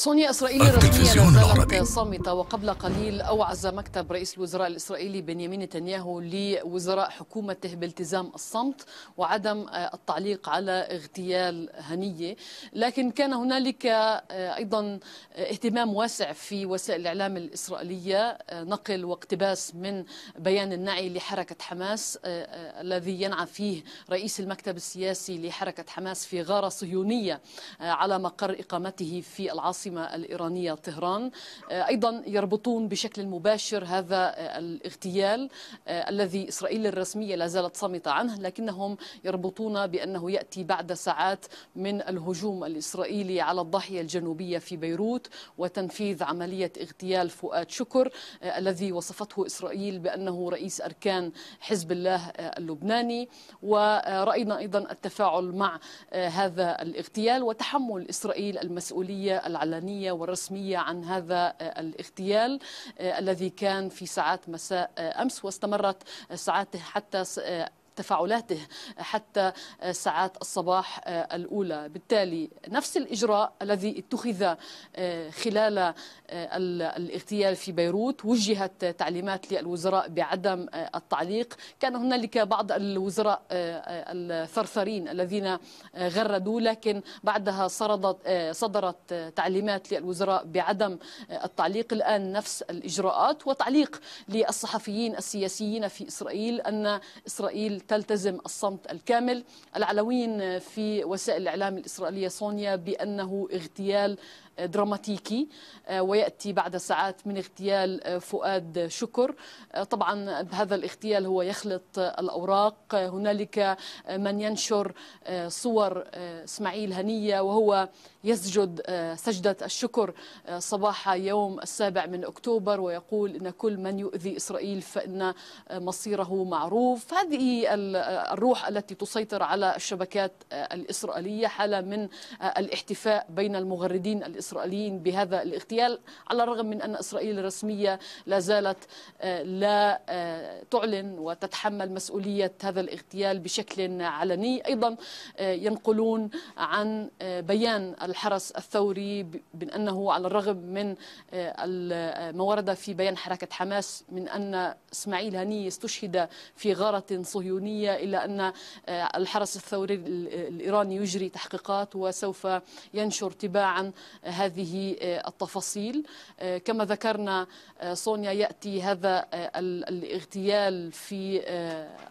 صونيا إسرائيلية رسميا لازالت صامتة وقبل قليل أوعز مكتب رئيس الوزراء الإسرائيلي بنيامين نتنياهو لوزراء حكومته بالتزام الصمت وعدم آه، التعليق على اغتيال هنية لكن كان هنالك آه، أيضا آه، اهتمام واسع في وسائل الإعلام الإسرائيلية نقل واقتباس من بيان النعي لحركة حماس الذي ينعى فيه رئيس المكتب السياسي لحركة حماس في غارة صهيونية على مقر إقامته في العاصمة العاصمة الإيرانية طهران آه، أيضا يربطون بشكل مباشر هذا آه، الاغتيال آه، الذي إسرائيل الرسمية لا زالت صامتة عنه لكنهم يربطون بأنه يأتي بعد ساعات من الهجوم الإسرائيلي على الضاحية الجنوبية في بيروت وتنفيذ عملية اغتيال فؤاد شكر الذي وصفته إسرائيل بأنه رئيس أركان حزب الله اللبناني ورأينا أيضا التفاعل مع هذا الاغتيال وتحمل إسرائيل المسؤولية العلنية الإيرانية والرسمية عن هذا آه، الاغتيال آه، الذي كان في ساعات مساء آه، أمس واستمرت ساعاته حتى تفاعلاته حتى ساعات الصباح آه، الأولى بالتالي نفس الإجراء الذي اتخذ آه، خلال آه، الاغتيال في بيروت وجهت تعليمات للوزراء بعدم التعليق كان هنالك بعض الوزراء الثرثرين الذين غردوا لكن بعدها صدرت تعليمات للوزراء بعدم التعليق الآن نفس الإجراءات وتعليق للصحفيين السياسيين في إسرائيل أن إسرائيل تلتزم الصمت الكامل العلويين في وسائل الإعلام الإسرائيلية سونيا بأنه اغتيال دراماتيكي آه، ويأتي بعد ساعات من اغتيال آه، فؤاد شكر آه، طبعا بهذا الاغتيال هو يخلط الأوراق هنالك من ينشر صور اسماعيل هنية وهو يسجد سجدة الشكر صباح يوم السابع من أكتوبر ويقول إن كل من يؤذي إسرائيل فإن مصيره معروف هذه الروح التي تسيطر على الشبكات الإسرائيلية حالة من الاحتفاء بين المغردين الإسرائيليين الإسرائيليين بهذا الاغتيال على الرغم من أن إسرائيل الرسمية لا زالت آه، لا آه، تعلن وتتحمل مسؤولية هذا الاغتيال بشكل علني أيضا آه، ينقلون عن بيان الحرس الثوري من أنه على الرغم من ما ورد في بيان حركة حماس من أن إسماعيل هني استشهد في غارة صهيونية إلا أن الحرس الثوري الإيراني يجري تحقيقات وسوف ينشر تباعا هذه آه، التفاصيل آه، كما ذكرنا آه، سونيا يأتي هذا الاغتيال في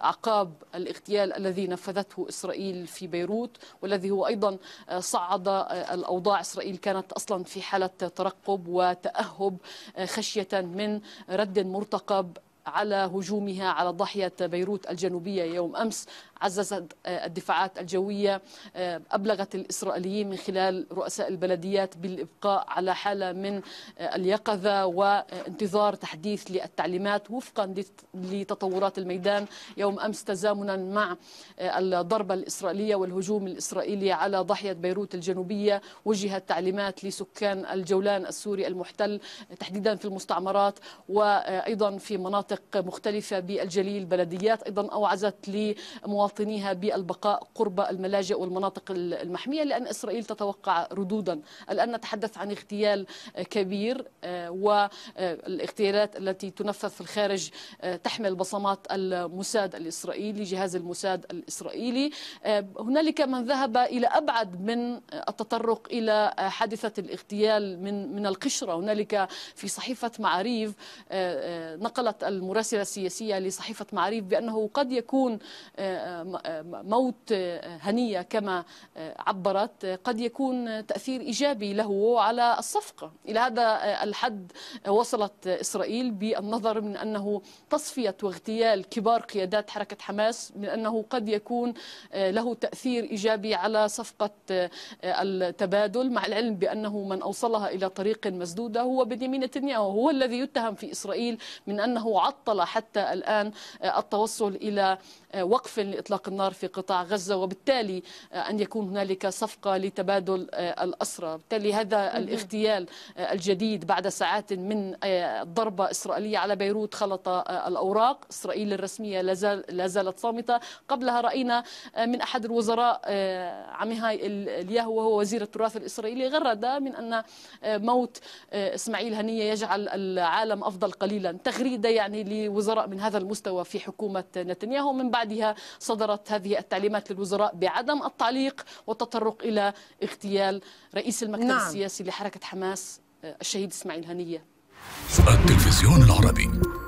عقاب الاغتيال الذي نفذته إسرائيل في بيروت والذي هو أيضا صعد الأوضاع إسرائيل كانت أصلا في حالة ترقب وتأهب خشية من رد مرتقب على هجومها على ضاحية بيروت الجنوبية يوم أمس عززت آه، الدفاعات الجوية آه، أبلغت الإسرائيليين من خلال رؤساء البلديات بالإبقاء على حالة من آه، اليقظة وانتظار تحديث للتعليمات وفقا لتطورات الميدان يوم أمس تزامنا مع الضربة الإسرائيلية والهجوم الإسرائيلي على ضاحية بيروت الجنوبية وجهت تعليمات لسكان الجولان السوري المحتل تحديدا في المستعمرات وأيضا في مناطق مختلفة بالجليل بلديات أيضا أوعزت لمواطنين مواطنيها بالبقاء قرب الملاجئ والمناطق المحمية لأن إسرائيل تتوقع ردودا الآن نتحدث عن اغتيال آه، كبير آه، والاغتيالات التي تنفذ في الخارج آه، تحمل بصمات الموساد الإسرائيلي جهاز الموساد الإسرائيلي هنالك من ذهب إلى أبعد من التطرق إلى حادثة الاغتيال من من القشرة هنالك في صحيفة معاريف نقلت المراسلة السياسية لصحيفة معاريف بأنه قد يكون موت هنية كما عبرت قد يكون تأثير إيجابي له على الصفقة إلى هذا الحد وصلت إسرائيل بالنظر من أنه تصفية واغتيال كبار قيادات حركة حماس من أنه قد يكون له تأثير إيجابي على صفقة التبادل مع العلم بأنه من أوصلها إلى طريق مسدودة هو بنيامين نتنياهو هو الذي يتهم في إسرائيل من أنه عطل حتى الآن التوصل إلى وقف لإطلاق إطلاق النار في قطاع غزة وبالتالي آه، أن يكون هنالك صفقة لتبادل آه، الأسرى بالتالي هذا الاغتيال آه، الجديد بعد ساعات من ضربة إسرائيلية على بيروت خلط الأوراق إسرائيل الرسمية لا زالت صامتة قبلها رأينا من أحد الوزراء عمهاي الياهو وهو وزير التراث الإسرائيلي غرد من أن موت إسماعيل هنية يجعل العالم أفضل قليلا تغريدة يعني لوزراء من هذا المستوى في حكومة نتنياهو من بعدها صدر صدرت هذه التعليمات للوزراء بعدم التعليق والتطرق إلى اغتيال رئيس المكتب نعم. السياسي لحركة حماس آه، الشهيد إسماعيل هنية التلفزيون العربي